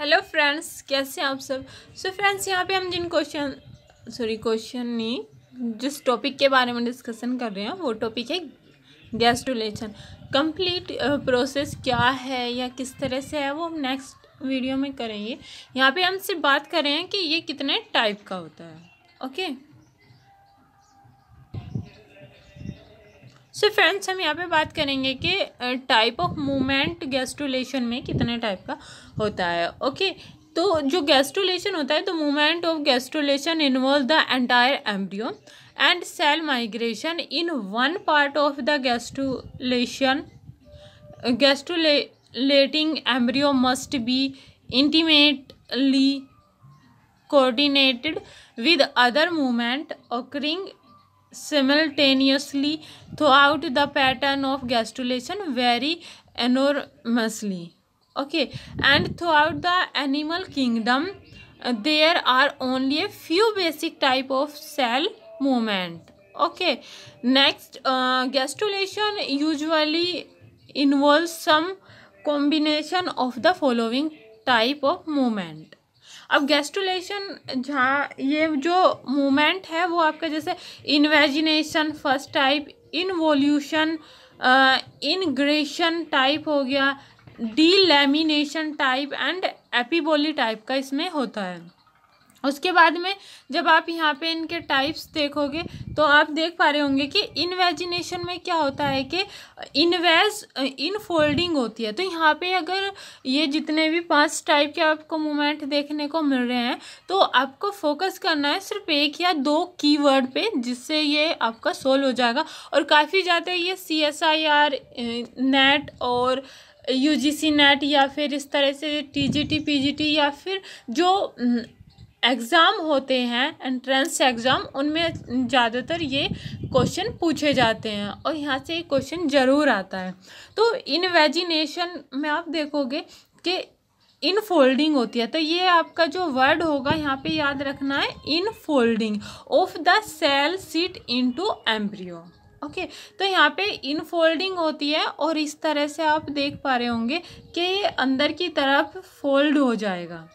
Hello friends कैसे हैं आप सब सो फ्रेंड्स यहाँ पे हम जिन क्वेश्चन सॉरी क्वेश्चन नहीं जिस टॉपिक के बारे में डिस्कशन कर रहे हैं वो टॉपिक है रिलेशन कंप्लीट प्रोसेस क्या है या किस तरह से है वो हम नेक्स्ट वीडियो में करेंगे यहाँ पे हम सिर्फ बात कर रहे हैं कि ये कितने टाइप का होता है ओके okay? सो फ्रेंड्स हम यहाँ पे बात करेंगे कि टाइप ऑफ मूवमेंट गैस्ट्रोलेशन में कितने टाइप का होता है ओके okay, तो जो गैस्ट्रोलेशन होता है तो movement of gastrulation involve the entire embryo and cell migration in one part of the gastrulation gastrulating embryo must be intimately coordinated with other movement occurring simultaneously throughout the pattern of gastrulation vary enormously okay and throughout the animal kingdom uh, there are only a few basic type of cell movement okay next uh, gastrulation usually involves some combination of the following type of movement अब gastrulation जहाँ ये जो movement है वो आपका जैसे invagination first type involution ingression type हो गया delamination type and epiboly type का इसमें होता है उसके बाद में जब आप यहाँ पे इनके टाइप्स देखोगे तो आप देख पा रहे होंगे कि इनवेजिनेशन में क्या होता है कि इनवेज इन फोल्डिंग होती है तो यहाँ पे अगर ये जितने भी पांच टाइप के आपको मोमेंट देखने को मिल रहे हैं तो आपको फोकस करना है सिर्फ एक या दो कीवर्ड पे जिससे ये आपका सोल्व हो जाएगा और काफ़ी ज़्यादा ये C S I R NET और यू जी सी नेट या फिर इस तरह से T G T P G T या फिर जो एग्ज़ाम होते हैं एंट्रेंस एग्ज़ाम उनमें ज़्यादातर ये क्वेश्चन पूछे जाते हैं और यहाँ से एक क्वेश्चन ज़रूर आता है तो इनवेजिनेशन में आप देखोगे कि इन फोल्डिंग होती है तो ये आपका जो वर्ड होगा यहाँ पे याद रखना है infolding of the cell sheet into embryo okay तो यहाँ पे इन फोल्डिंग होती है और इस तरह से आप देख पा रहे होंगे कि ये अंदर की तरफ फोल्ड हो जाएगा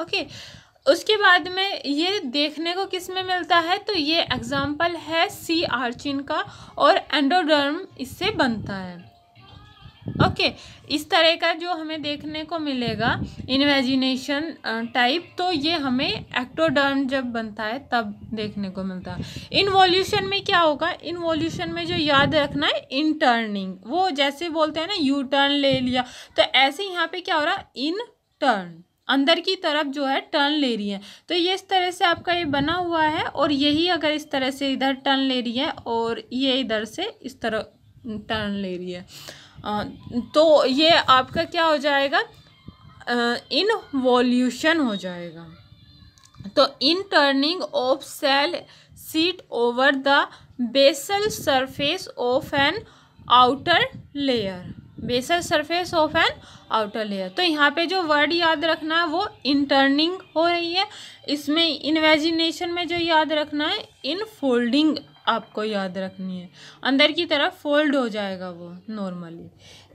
ओके okay, उसके बाद में ये देखने को किस में मिलता है तो ये एग्ज़ाम्पल है सी आर्चिन का और एंडोडर्म इससे बनता है ओके okay, इस तरह का जो हमें देखने को मिलेगा इन्वेजिनेशन टाइप तो ये हमें एक्टोडर्म जब बनता है तब देखने को मिलता है इन्वोल्यूशन में क्या होगा इन्वोल्यूशन में जो याद रखना है इन टर्निंग वो जैसे बोलते हैं ना यू टर्न ले लिया तो ऐसे यहाँ पे क्या हो रहा इन टर्न अंदर की तरफ जो है टर्न ले रही है तो ये इस तरह से आपका ये बना हुआ है और यही अगर इस तरह से इधर टर्न ले रही है और ये इधर से इस तरह टर्न ले रही है तो ये आपका क्या हो जाएगा इन वॉल्यूशन हो जाएगा तो inturning of cell sheet over the basal surface of an outer layer basal surface of an outer layer तो यहाँ पे जो वर्ड याद रखना है वो इंटर्निंग हो रही है इसमें इन्वेजिनेशन में जो याद रखना है इन फोल्डिंग आपको याद रखनी है अंदर की तरफ फोल्ड हो जाएगा वो नॉर्मली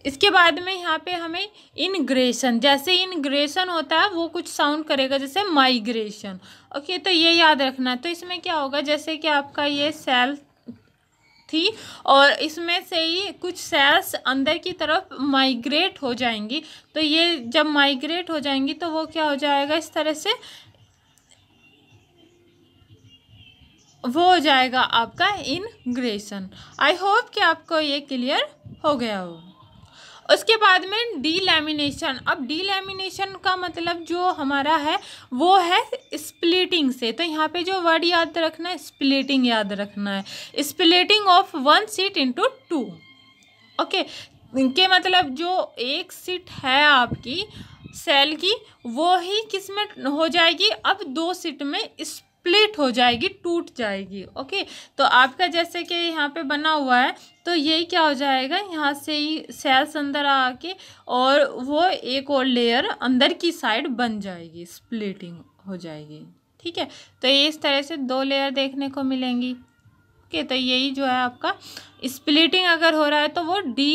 इसके बाद में यहाँ पे हमें इनग्रेशन जैसे इनग्रेशन होता है वो कुछ साउंड करेगा जैसे माइग्रेशन ओके तो ये याद रखना है तो इसमें क्या होगा जैसे कि आपका ये सेल थी और इसमें से ही कुछ सेल्स अंदर की तरफ माइग्रेट हो जाएंगी तो ये जब माइग्रेट हो जाएंगी तो वो क्या हो जाएगा इस तरह से वो हो जाएगा आपका इनग्रेशन आई होप कि आपको ये क्लियर हो गया हो उसके बाद में डीलेमिनेशन अब डीलेमिनेशन का मतलब जो हमारा है वो है स्प्लिटिंग से तो यहाँ पे जो वर्ड याद रखना है स्प्लिटिंग याद रखना है splitting of one sheet into two okay के मतलब जो एक सीट है आपकी सेल की वो ही किस में हो जाएगी अब दो सीट में इस स्प्लिट हो जाएगी टूट जाएगी ओके तो आपका जैसे कि यहाँ पे बना हुआ है तो ये क्या हो जाएगा यहाँ से ही सेल्स अंदर आके और वो एक और लेयर अंदर की साइड बन जाएगी स्प्लिटिंग हो जाएगी ठीक है तो ये इस तरह से दो लेयर देखने को मिलेंगी ओके तो यही जो है आपका स्प्लिटिंग अगर हो रहा है तो वो डी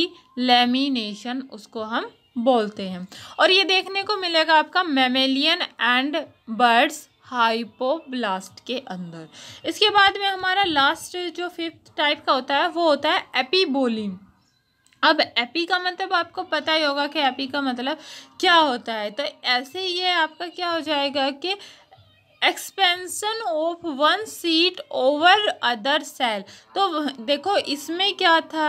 लेमिनेशन उसको हम बोलते हैं और ये देखने को मिलेगा आपका मेमेलियन एंड बर्ड्स हाइपोब्लास्ट के अंदर इसके बाद में हमारा लास्ट जो फिफ्थ टाइप का होता है वो होता है एपीबोलिन अब एपी का मतलब आपको पता ही होगा कि एपी का मतलब क्या होता है तो ऐसे ये आपका क्या हो जाएगा कि expansion of one sheet over other cell तो देखो इसमें क्या था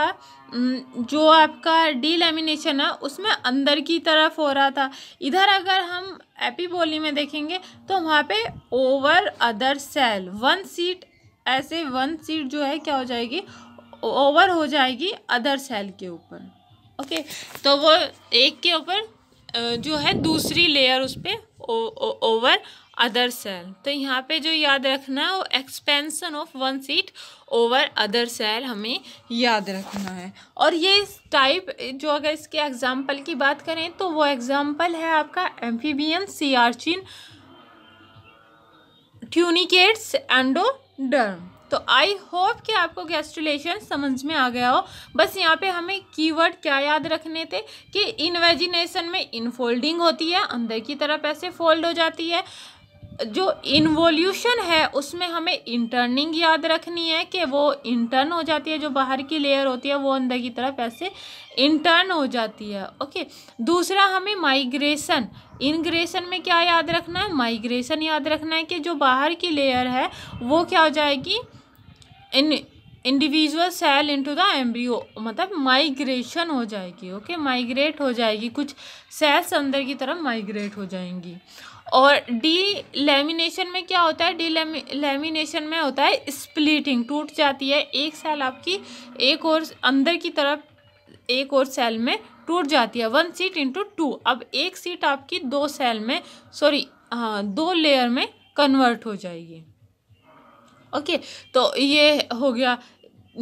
जो आपका डीलेमिनेशन है उसमें अंदर की तरफ हो रहा था इधर अगर हम एपीबोली में देखेंगे तो वहाँ पे over other cell one sheet ऐसे वन सीट जो है क्या हो जाएगी ओवर हो जाएगी अदर सेल के ऊपर ओके तो वो एक के ऊपर जो है दूसरी लेयर उस पर ओवर अदर सेल तो यहाँ पे जो याद रखना है वो expansion of one sheet over other cell हमें याद रखना है और ये टाइप जो अगर इसके एग्ज़ाम्पल की बात करें तो वो एग्ज़ाम्पल है आपका एम्फीबियन सियारचिन ट्यूनिकेट्स एंडोडर्म तो आई होप कि आपको गैस्ट्रुलेशन समझ में आ गया हो बस यहाँ पे हमें कीवर्ड क्या याद रखने थे कि इन्वेजिनेशन में इनफोल्डिंग होती है अंदर की तरफ ऐसे फोल्ड हो जाती है जो इन्वोल्यूशन है उसमें हमें इंटर्निंग याद रखनी है कि वो इंटर्न हो जाती है जो बाहर की लेयर होती है वो अंदर की तरफ ऐसे इंटर्न हो जाती है ओके दूसरा हमें माइग्रेशन इनग्रेशन में क्या याद रखना है माइग्रेशन याद रखना है कि जो बाहर की लेयर है वो क्या हो जाएगी in individual cell into the embryo मतलब माइग्रेशन हो जाएगी ओके माइग्रेट हो जाएगी कुछ सेल्स अंदर की तरफ माइग्रेट हो जाएंगी और डी लेमिनेशन में क्या होता है डी लेमिनेशन में होता है स्प्लिटिंग टूट जाती है एक सेल आपकी एक और अंदर की तरफ एक और सेल में टूट जाती है वन सीट इंटू टू अब एक सीट आपकी दो सेल में सॉरी हाँ दो लेयर में कन्वर्ट हो जाएगी ओके okay, तो ये हो गया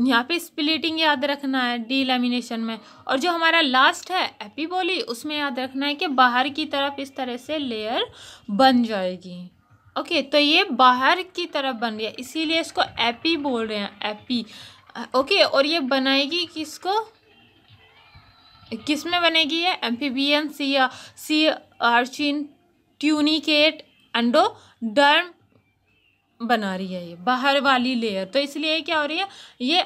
यहाँ पे स्प्लिटिंग याद रखना है डीलेमिनेशन में और जो हमारा लास्ट है एपीबोली उसमें याद रखना है कि बाहर की तरफ इस तरह से लेयर बन जाएगी ओके तो ये बाहर की तरफ बन गया इसीलिए इसको एपी बोल रहे हैं एपी ओके और ये बनाएगी किसको किस में बनेगी ये amphibian sea sea urchin tunicate endoderm बना रही है ये बाहर वाली लेयर तो इसलिए क्या हो रही है ये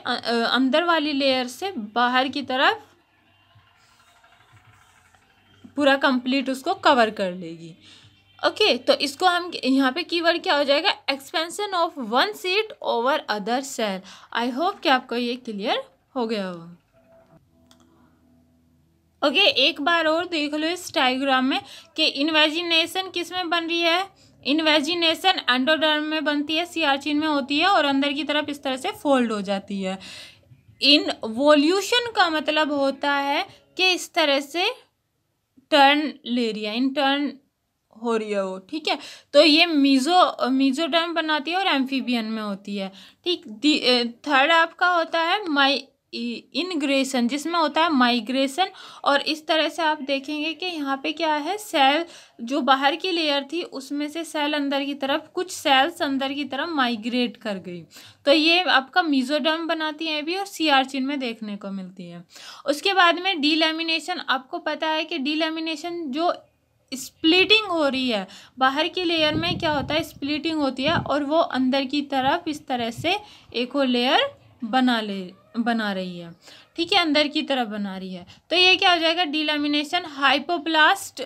अंदर वाली लेयर से बाहर की तरफ पूरा कंप्लीट उसको कवर कर लेगी ओके okay, तो इसको हम यहाँ पे कीवर्ड क्या हो जाएगा expansion of one sheet over other cell I hope कि आपको ये क्लियर हो गया हो ओके okay, एक बार और देख लो इस डायग्राम में कि इन्वेजिनेशन किस में बन रही है इन्वेजिनेशन एंडोडर्म में बनती है सियाचिन में होती है और अंदर की तरफ इस तरह से फोल्ड हो जाती है इन वोल्यूशन का मतलब होता है कि इस तरह से टर्न ले रही है इन टर्न हो रही है वो ठीक है तो ये मीजो मीजोडर्म बनाती है और एम्फीबियन में होती है ठीक थर्ड आपका होता है माई इनग्रेशन जिसमें होता है माइग्रेशन और इस तरह से आप देखेंगे कि यहाँ पे क्या है सेल जो बाहर की लेयर थी उसमें से सेल अंदर की तरफ कुछ सेल्स अंदर की तरफ माइग्रेट कर गई तो ये आपका मीजोडर्म बनाती है भी और सीआरचिन में देखने को मिलती है उसके बाद में डीलेमिनेशन आपको पता है कि डीलेमिनेशन जो स्प्लिटिंग हो रही है बाहर की लेयर में क्या होता है स्प्लिटिंग होती है और वो अंदर की तरफ इस तरह से एक और लेयर बना ले बना रही है ठीक है अंदर की तरफ बना रही है तो ये क्या हो जाएगा डिलेमिनेशन हाइपोब्लास्ट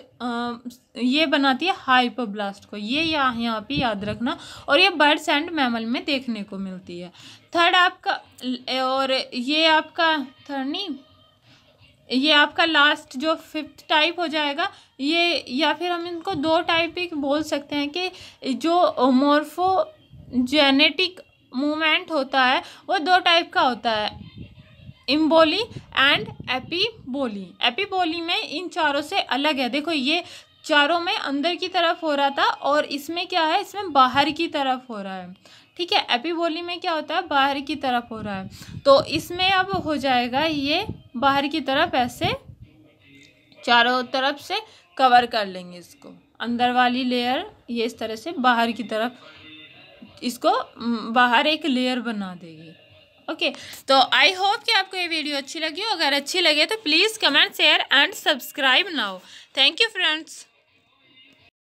ये बनाती है हाइपोब्लास्ट को ये यहाँ यहाँ पे याद रखना और ये बर्ड्स एंड मैमल में देखने को मिलती है थर्ड आपका और ये आपका थर्ड नहीं ये आपका लास्ट जो फिफ्थ टाइप हो जाएगा ये या फिर हम इनको दो टाइप ही बोल सकते हैं कि जो मोर्फो जेनेटिक मूवमेंट होता है वो दो टाइप का होता है इम्बोली एंड एपीबोली एपीबोली में इन चारों से अलग है देखो ये चारों में अंदर की तरफ हो रहा था और इसमें क्या है इसमें बाहर की तरफ हो रहा है ठीक है एपीबोली में क्या होता है बाहर की तरफ हो रहा है तो इसमें अब हो जाएगा ये बाहर की तरफ ऐसे चारों तरफ से कवर कर लेंगे इसको अंदर वाली लेयर ये इस तरह से बाहर की तरफ इसको बाहर एक लेयर बना देगी ओके okay, तो आई होप कि आपको ये वीडियो अच्छी लगी हो अगर अच्छी लगे तो please comment share and subscribe now thank you friends